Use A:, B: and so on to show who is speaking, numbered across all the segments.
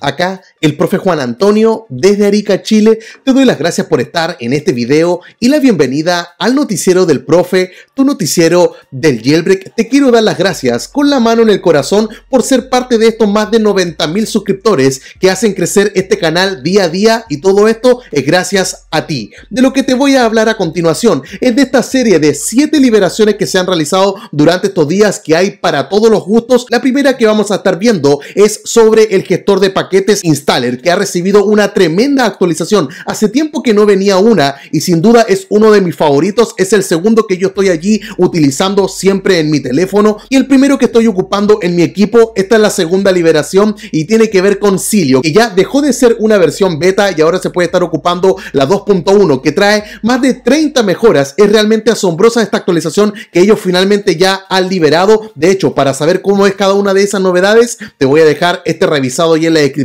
A: Acá el profe Juan Antonio desde Arica, Chile. Te doy las gracias por estar en este video y la bienvenida al noticiero del profe, tu noticiero del Jailbreak. Te quiero dar las gracias con la mano en el corazón por ser parte de estos más de 90 mil suscriptores que hacen crecer este canal día a día y todo esto es gracias a ti. De lo que te voy a hablar a continuación es de esta serie de 7 liberaciones que se han realizado durante estos días que hay para todos los gustos. La primera que vamos a estar viendo es sobre el gestor de paquetes paquetes installer que ha recibido una tremenda actualización. Hace tiempo que no venía una y sin duda es uno de mis favoritos. Es el segundo que yo estoy allí utilizando siempre en mi teléfono y el primero que estoy ocupando en mi equipo. Esta es la segunda liberación y tiene que ver con Cilio, que ya dejó de ser una versión beta y ahora se puede estar ocupando la 2.1 que trae más de 30 mejoras. Es realmente asombrosa esta actualización que ellos finalmente ya han liberado. De hecho, para saber cómo es cada una de esas novedades, te voy a dejar este revisado y en la descripción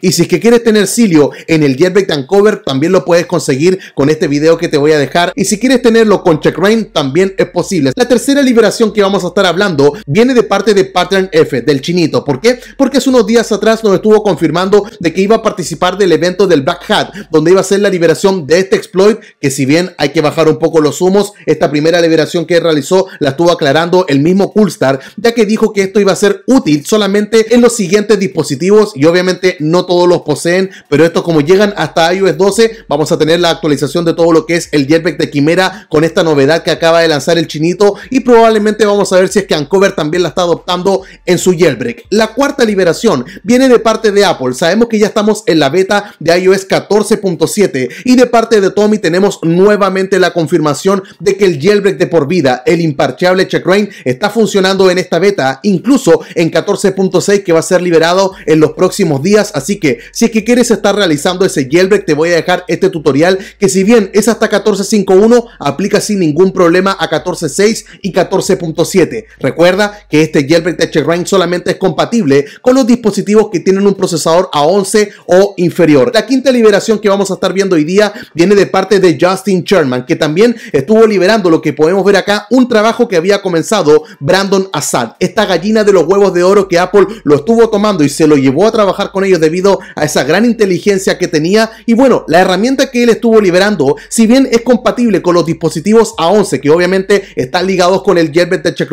A: y si es que quieres tener Silio en el Get Cover, también lo puedes conseguir con este video que te voy a dejar. Y si quieres tenerlo con Check Rain, también es posible. La tercera liberación que vamos a estar hablando viene de parte de Pattern F, del chinito. ¿Por qué? Porque hace unos días atrás nos estuvo confirmando de que iba a participar del evento del Black Hat, donde iba a ser la liberación de este exploit, que si bien hay que bajar un poco los humos, esta primera liberación que realizó la estuvo aclarando el mismo Coolstar, ya que dijo que esto iba a ser útil solamente en los siguientes dispositivos y obviamente no todos los poseen, pero estos como llegan hasta iOS 12, vamos a tener la actualización de todo lo que es el Jailbreak de Quimera con esta novedad que acaba de lanzar el chinito y probablemente vamos a ver si es que Ancover también la está adoptando en su jailbreak. La cuarta liberación viene de parte de Apple. Sabemos que ya estamos en la beta de iOS 14.7 y de parte de Tommy tenemos nuevamente la confirmación de que el jailbreak de por vida, el imparcheable checkrain, está funcionando en esta beta, incluso en 14.6 que va a ser liberado en los próximos días, así que si es que quieres estar realizando ese jailbreak te voy a dejar este tutorial que si bien es hasta 14.51 aplica sin ningún problema a 14.6 y 14.7. Recuerda que este jailbreak de HRank solamente es compatible con los dispositivos que tienen un procesador a 11 o inferior. La quinta liberación que vamos a estar viendo hoy día viene de parte de Justin Sherman, que también estuvo liberando lo que podemos ver acá, un trabajo que había comenzado Brandon Assad, esta gallina de los huevos de oro que Apple lo estuvo tomando y se lo llevó a trabajar con ellos debido a esa gran inteligencia que tenía. Y bueno, la herramienta que él estuvo liberando, si bien es compatible con los dispositivos A11, que obviamente están ligados con el Jetbet de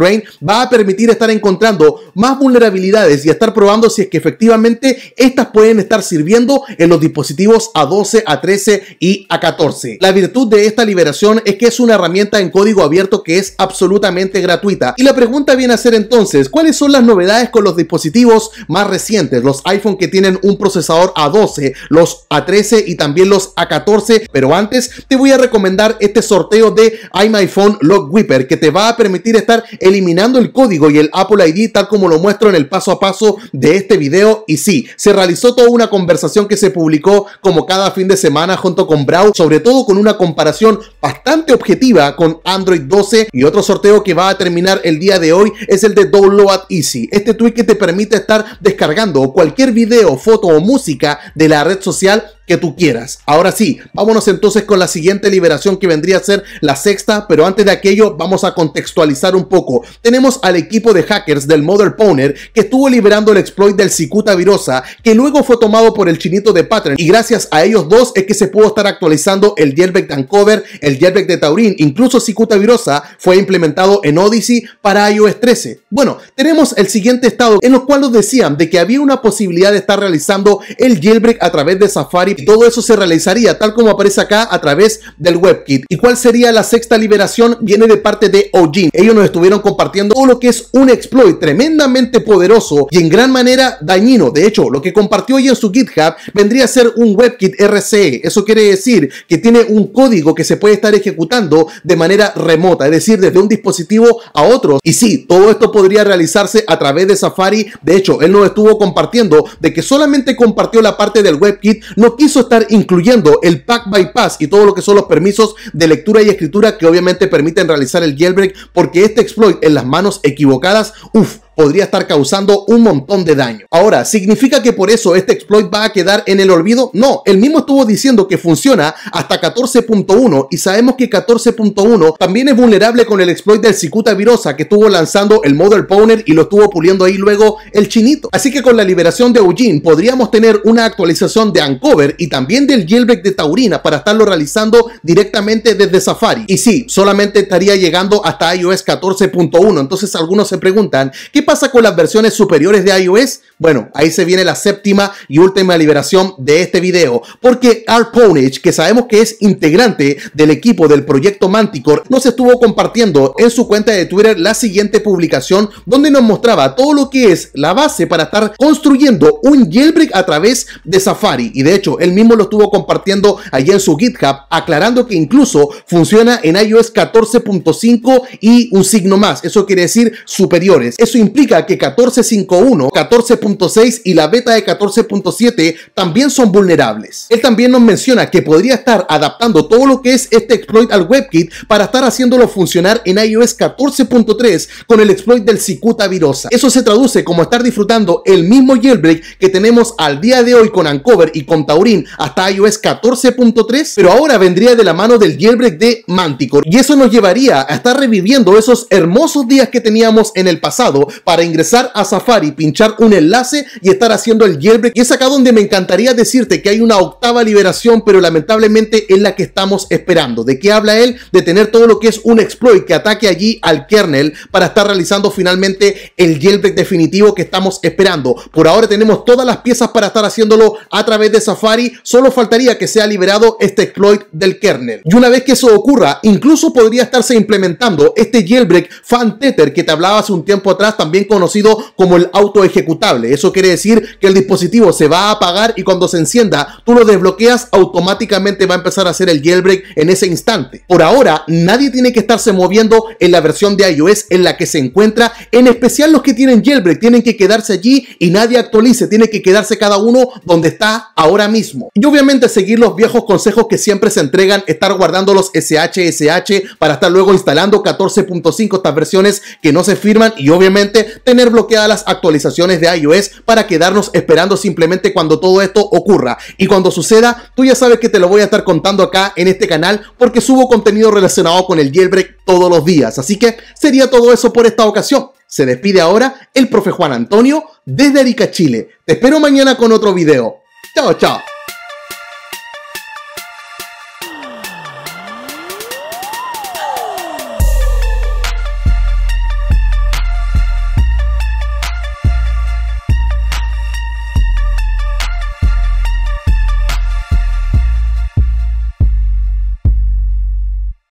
A: va a permitir estar encontrando más vulnerabilidades y estar probando si es que efectivamente estas pueden estar sirviendo en los dispositivos A12, A13 y A14. La virtud de esta liberación es que es una herramienta en código abierto que es absolutamente gratuita. Y la pregunta viene a ser entonces, ¿cuáles son las novedades con los dispositivos más recientes, los iPhone que tienen un procesador A12, los A13 y también los A14. Pero antes te voy a recomendar este sorteo de iMyPhone Lock que te va a permitir estar eliminando el código y el Apple ID tal como lo muestro en el paso a paso de este video. Y sí, se realizó toda una conversación que se publicó como cada fin de semana junto con Brau, sobre todo con una comparación bastante objetiva con Android 12 y otro sorteo que va a terminar el día de hoy es el de Download Easy. Este tweet que te permite estar descargando cualquier video, foto o música de la red social que tú quieras. Ahora sí, vámonos entonces con la siguiente liberación que vendría a ser la sexta, pero antes de aquello vamos a contextualizar un poco. Tenemos al equipo de hackers del Mother Pwner... que estuvo liberando el exploit del Cicuta Virosa, que luego fue tomado por el chinito de Pattern y gracias a ellos dos es que se pudo estar actualizando el jailbreak de Uncover, el jailbreak de Taurin, incluso Cicuta Virosa fue implementado en Odyssey para iOS 13. Bueno, tenemos el siguiente estado en los cuales decían de que había una posibilidad de estar realizando el jailbreak a través de Safari todo eso se realizaría tal como aparece acá a través del WebKit. ¿Y cuál sería la sexta liberación? Viene de parte de Ojin. Ellos nos estuvieron compartiendo todo lo que es un exploit tremendamente poderoso y en gran manera dañino. De hecho, lo que compartió hoy en su GitHub vendría a ser un WebKit RCE. Eso quiere decir que tiene un código que se puede estar ejecutando de manera remota, es decir, desde un dispositivo a otro. Y sí, todo esto podría realizarse a través de Safari. De hecho, él nos estuvo compartiendo de que solamente compartió la parte del WebKit, no eso estar incluyendo el Pack Bypass y todo lo que son los permisos de lectura y escritura que obviamente permiten realizar el jailbreak porque este exploit en las manos equivocadas, uff, podría estar causando un montón de daño. Ahora, ¿significa que por eso este exploit va a quedar en el olvido? No, el mismo estuvo diciendo que funciona hasta 14.1 y sabemos que 14.1 también es vulnerable con el exploit del Cicuta Virosa que estuvo lanzando el Model Powner y lo estuvo puliendo ahí luego el chinito. Así que con la liberación de Eugene podríamos tener una actualización de Uncover y también del jailbreak de Taurina para estarlo realizando directamente desde Safari. Y sí, solamente estaría llegando hasta iOS 14.1. Entonces algunos se preguntan, ¿qué pasa con las versiones superiores de iOS? Bueno, ahí se viene la séptima y última liberación de este video, porque Ponich, que sabemos que es integrante del equipo del proyecto Manticore, nos estuvo compartiendo en su cuenta de Twitter la siguiente publicación donde nos mostraba todo lo que es la base para estar construyendo un jailbreak a través de Safari. Y de hecho, él mismo lo estuvo compartiendo allí en su GitHub, aclarando que incluso funciona en iOS 14.5 y un signo más. Eso quiere decir superiores. Eso implica que 14.5.1, 14.6 y la beta de 14.7 también son vulnerables. Él también nos menciona que podría estar adaptando todo lo que es este exploit al WebKit para estar haciéndolo funcionar en iOS 14.3 con el exploit del cicuta virosa. Eso se traduce como estar disfrutando el mismo jailbreak que tenemos al día de hoy con Ancover y con Taurin hasta iOS 14.3, pero ahora vendría de la mano del jailbreak de Manticore y eso nos llevaría a estar reviviendo esos hermosos días que teníamos en el pasado para ingresar a Safari, pinchar un enlace y estar haciendo el jailbreak. Y es acá donde me encantaría decirte que hay una octava liberación, pero lamentablemente es la que estamos esperando. ¿De qué habla él? De tener todo lo que es un exploit que ataque allí al kernel para estar realizando finalmente el jailbreak definitivo que estamos esperando. Por ahora tenemos todas las piezas para estar haciéndolo a través de Safari, solo faltaría que sea liberado este exploit del kernel. Y una vez que eso ocurra, incluso podría estarse implementando este jailbreak fan tether que te hablaba hace un tiempo atrás también conocido como el auto ejecutable. Eso quiere decir que el dispositivo se va a apagar y cuando se encienda, tú lo desbloqueas, automáticamente va a empezar a hacer el jailbreak en ese instante. Por ahora, nadie tiene que estarse moviendo en la versión de iOS en la que se encuentra, en especial los que tienen jailbreak, tienen que quedarse allí y nadie actualice, tiene que quedarse cada uno donde está ahora mismo. Y obviamente seguir los viejos consejos que siempre se entregan, estar guardando los SHSH para estar luego instalando 14.5 estas versiones que no se firman y obviamente tener bloqueadas las actualizaciones de iOS para quedarnos esperando simplemente cuando todo esto ocurra. Y cuando suceda, tú ya sabes que te lo voy a estar contando acá en este canal porque subo contenido relacionado con el jailbreak todos los días. Así que sería todo eso por esta ocasión. Se despide ahora el profe Juan Antonio desde Arica, Chile. Te espero mañana con otro video. Chao, chao.